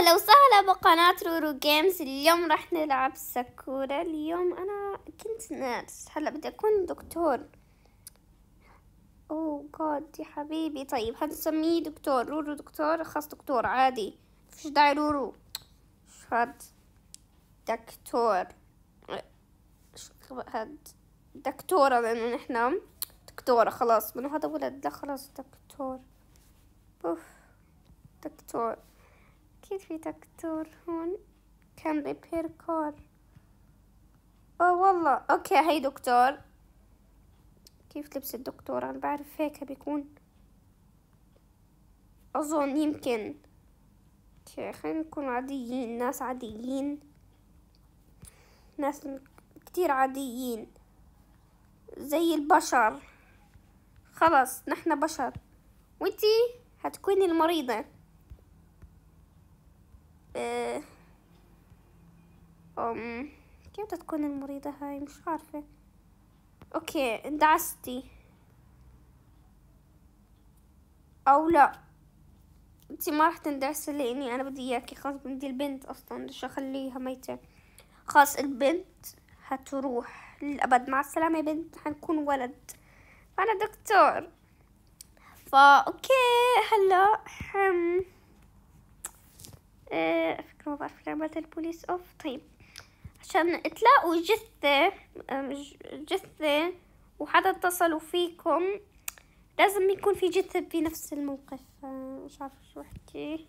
اهلا وسهلا بقناة رورو جيمز اليوم راح نلعب سكورة اليوم انا كنت نيرس هلا بدي اكون دكتور اوه oh جاد يا حبيبي طيب هنسميه دكتور رورو دكتور خاص دكتور عادي مفيش داعي رورو هاد دكتور هاد دكتورة لانه نحنا دكتورة خلاص من هذا ولد لا خلاص دكتور اوف دكتور أكيد في دكتور هون كان ريبير كار او والله اوكي هاي دكتور كيف لبس الدكتور انا بعرف هيك بيكون اظن يمكن اوكي خلينا نكون عاديين ناس عاديين ناس كتير عاديين زي البشر خلص نحن بشر وانتي هتكوني المريضة أم كيف بدها تكون المريضة هاي مش عارفة أوكي اندعستي أو لا انتي ما راح تندعسي لاني انا بدي اياكي خلاص بدي البنت اصلا مش اخليها ميتة خلاص البنت هتروح للابد مع السلامة يا بنت حنكون ولد انا دكتور فا اوكي هلا حم آه، فكرة ما بعرف لعبة البوليس اوف طيب عشان تلاقوا جثة جثة وحدا اتصلوا فيكم لازم يكون في جثة بنفس الموقف آه، مش عارفة شو احكي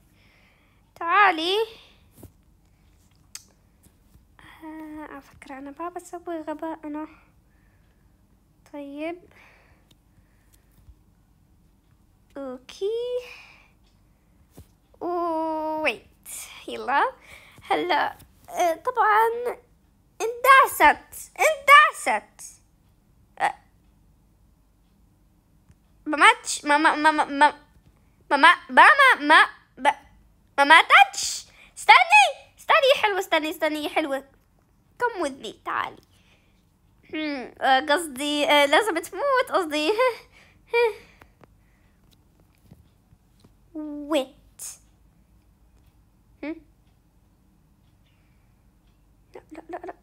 تعالي على آه، فكرة أنا ما بسوي غباء أنا طيب أوكي وويت يلا هلا آه، طبعا اندعست اندعست آه، ما ماتش ما ما ما ما ما ما ما ما ما ما ما ماتتش استني استني حلوة استني استني حلوة كم وذي تعالي آه، قصدي لازم تموت قصدي و لا لا لا لا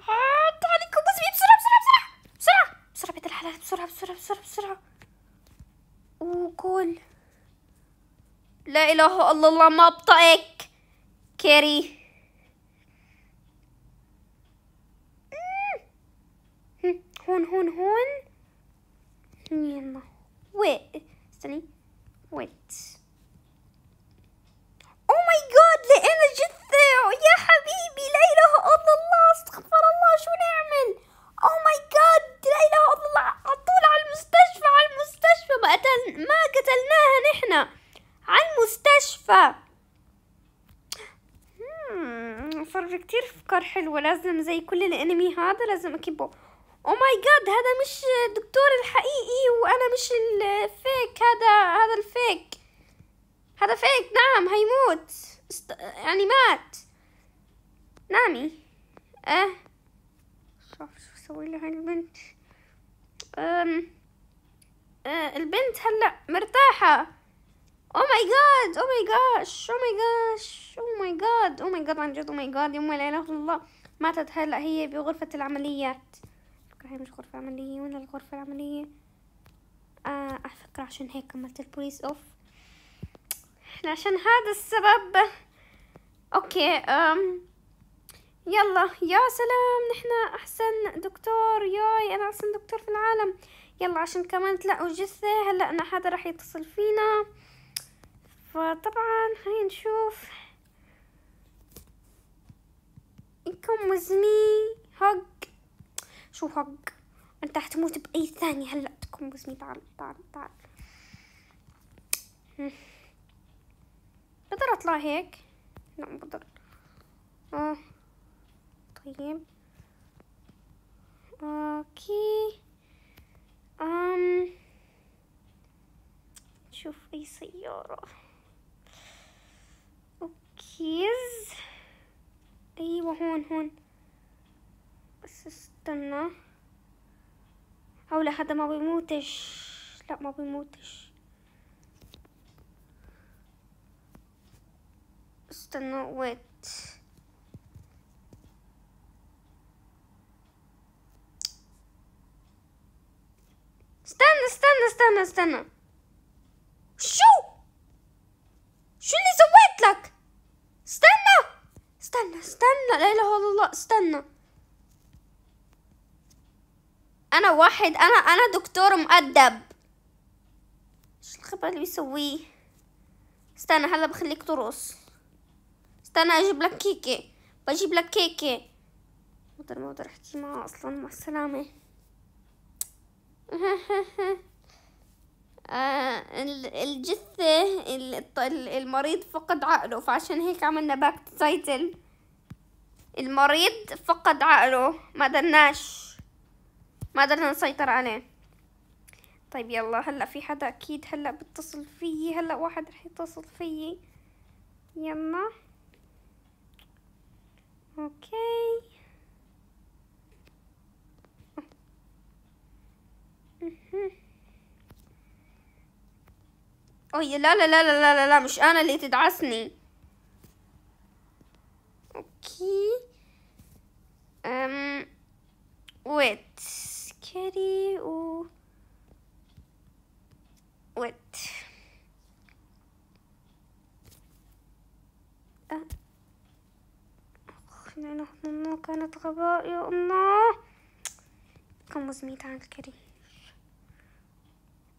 آه، عاد عليكم بسرعة بسرعة بسرعة بسرعة بسرعة بيت الحلال بسرعة بسرعة بسرعة بسرعة وجول لا إله إلا الله مبطئك كاري هون هون هون يلا ويت استني ويت ماي جاد لإنج الثيو يا حبيبي لا إله إلا الله استغفر الله شو نعمل أو ماي جاد لا إله إلا الله طول على المستشفى على المستشفى ما, قتل ما قتلناها نحن على المستشفى hmm، صار في كتير أفكار حلوة لازم زي كل الأنمي هذا لازم أكبه او ماي جاد هذا مش الدكتور الحقيقي وانا مش الفيك هذا هذا الفيك هذا فيك نعم هيموت است... يعني مات نامي اه شوف شو اسوي لها البنت أم... أه البنت هلا مرتاحة او ماي جاد او ماي جاش او ماي جاش او ماي جاد او ماي جاد عن جد او ماي جاد يوم لا اله الا الله ماتت هلا هي بغرفة العمليات فكرة هي مش غرفة عملية ولا الغرفة العملية آه على فكرة عشان هيك كملت البوليس اوف احنا عشان هذا السبب اوكي أم. يلا يا سلام نحن احسن دكتور ياي انا احسن دكتور في العالم يلا عشان كمان تلاقوا جثة هلا انا حدا راح يتصل فينا فطبعا خلينا نشوف كم وزمي هق شو هق انت تموت باي ثانية هلا تكون وزمي تعال تعال تعال اطلع هيك لا ما بقدر اه طيب اوكي ام شوف اي سيارة اوكيز ايوه هون هون بس استنى او لا هذا ما بيموتش لا ما بيموتش not wet. استنى استنى استنى استنى شو شو اللي سويت لك استنى استنى استنى لا اله الا الله استنى انا واحد انا انا دكتور مؤدب شو الخبر اللي بيسويه استنى هلا بخليك ترقص استنى اجيب لك كيكه بجيب لك كيكه بقدر ما بقدر احكي معها اصلا مع السلامه آه الجثة المريض فقد عقله فعشان هيك عملنا باك تايتل المريض فقد عقله ما درناش ما درنا نسيطر عليه طيب يلا هلا في حدا اكيد هلا بتصل فيي هلا واحد رح يتصل فيي يلا اوكي اوي لا لا لا لا لا لا مش انا اللي تدعسني احنا نحن كانت غباء يا الله كم خمسمية على الكرير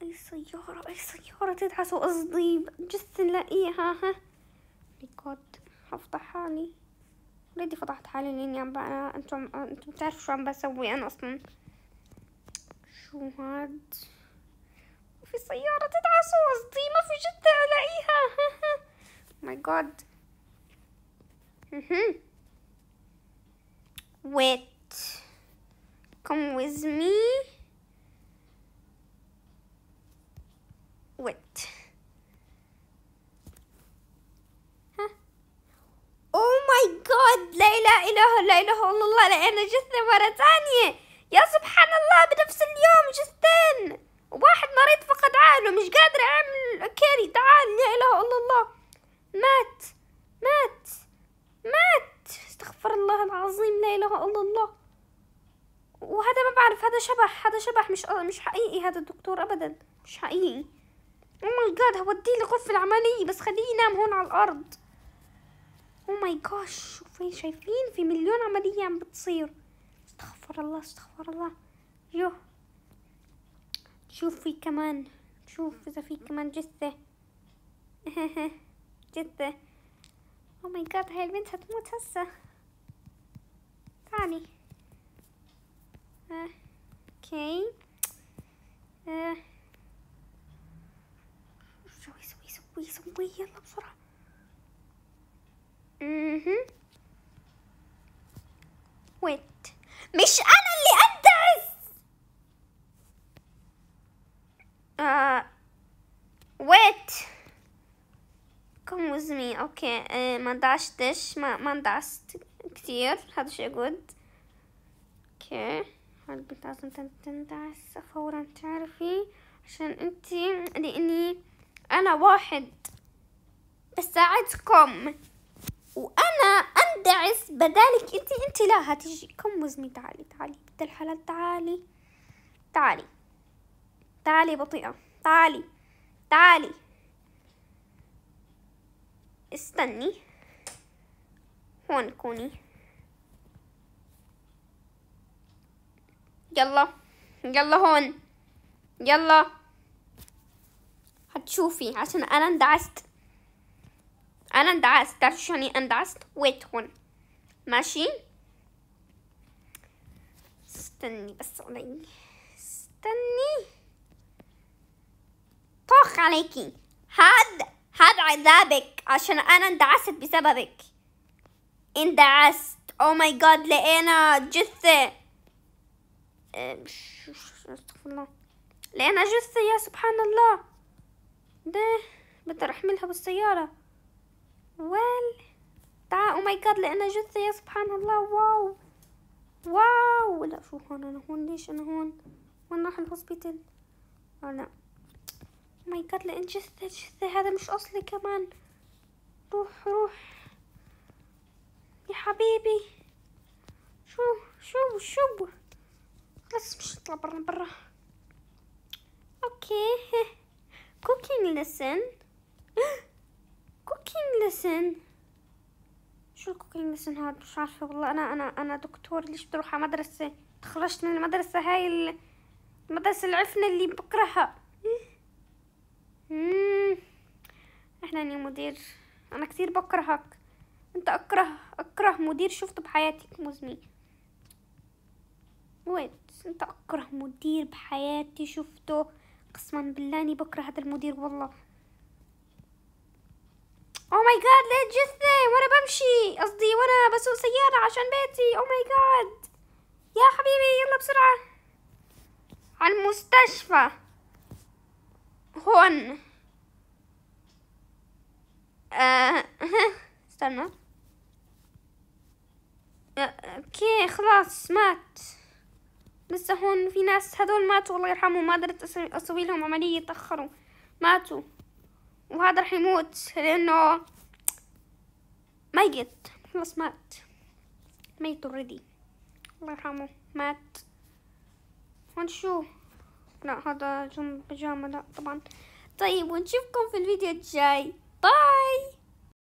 اي سيارة اي سيارة تدعس قصدي جس نلاقيها ها ريكورد هفضح حالي ريدي فضحت حالي لين عم بقى انتم انتم بتعرفوا شو عم بسوي انا اصلا شو هاد في سيارة تدعس قصدي ما في جدة الاقيها ماي جاد wet. Come with me. wait ها. Oh my god لا إله الله لا إله إلا الله لقينا جثة مرة ثانية يا سبحان الله بنفس اليوم جثتين واحد مريض فقد عقله مش قادر أعمل كاري تعال لا إله إلا الله مات مات مات العظيم لا اله الا الله وهذا ما بعرف هذا شبح هذا شبح مش مش حقيقي هذا الدكتور ابدا مش حقيقي او ماي جاد هوديه لغرفه العمليه بس خليه ينام هون على الارض او ماي جاش شوفين شايفين في مليون عمليه عم بتصير استغفر الله استغفر الله يو شوف في كمان شوف اذا في كمان جثه جثه او ماي جاد هاي البنت هتموت هسه يعني اوكي أه. Uh. سوي سوي سوي سوي يلا بسرعة اها mm-hmm. ويت مش انا اللي ادعس آه. ويت كم وزمي اوكي ما دعشتش ما ما دعست كتير هذا شيء جود اوكي حبيت لازم تندعس فورا تعرفي عشان انتي لاني انا واحد بساعدكم وانا اندعس بدالك انتي انتي لا هتجي كم وزني تعالي تعالي بنت الحلال تعالي تعالي تعالي بطيئة تعالي تعالي استني هون كوني يلا يلا هون يلا هتشوفي عشان انا اندعست انا اندعست تعرفي شو يعني اندعست ويت هون ماشي استني بس علي استني طخ عليكي هاد هاد عذابك عشان انا اندعست بسببك اندعست او ماي جاد لقينا جثه استغفر الله جثة يا سبحان الله ده بقدر أحملها بالسيارة ويل تعا او ماي جاد لأن جثة يا سبحان الله واو واو لا شو هون أنا هون ليش أنا هون وين راح الهوسبيتال اه لا ماي oh جاد لأن جثة جثة هذا مش أصلي كمان روح روح يا حبيبي شو شو شو بس مش نطلع برا برا اوكي كوكينج لسن كوكينج لسن شو الكوكينج لسن هذا مش عارفه والله انا انا انا دكتور ليش بتروح على مدرسه تخرجت من المدرسه هاي المدرسه العفنه اللي بكرهها احنا يا مدير انا كثير بكرهك انت اكره اكره مدير شفته بحياتي مزمي وين انت اكره مدير بحياتي شفته قسما بالله اني بكره هذا المدير والله او ماي جاد لقيت جثة وانا بمشي قصدي وانا بسوق سيارة عشان بيتي او ماي جاد يا حبيبي يلا بسرعة على المستشفى هون آه. استنى آه، اوكي خلاص مات لسه هون في ناس هذول ماتوا الله يرحمهم ما قدرت اسوي لهم عمليه تاخروا ماتوا وهذا رح يموت لانه ميت خلص مات ميت اوريدي الله يرحمه مات هون شو لا هذا جنب بيجامه لا طبعا طيب ونشوفكم في الفيديو الجاي باي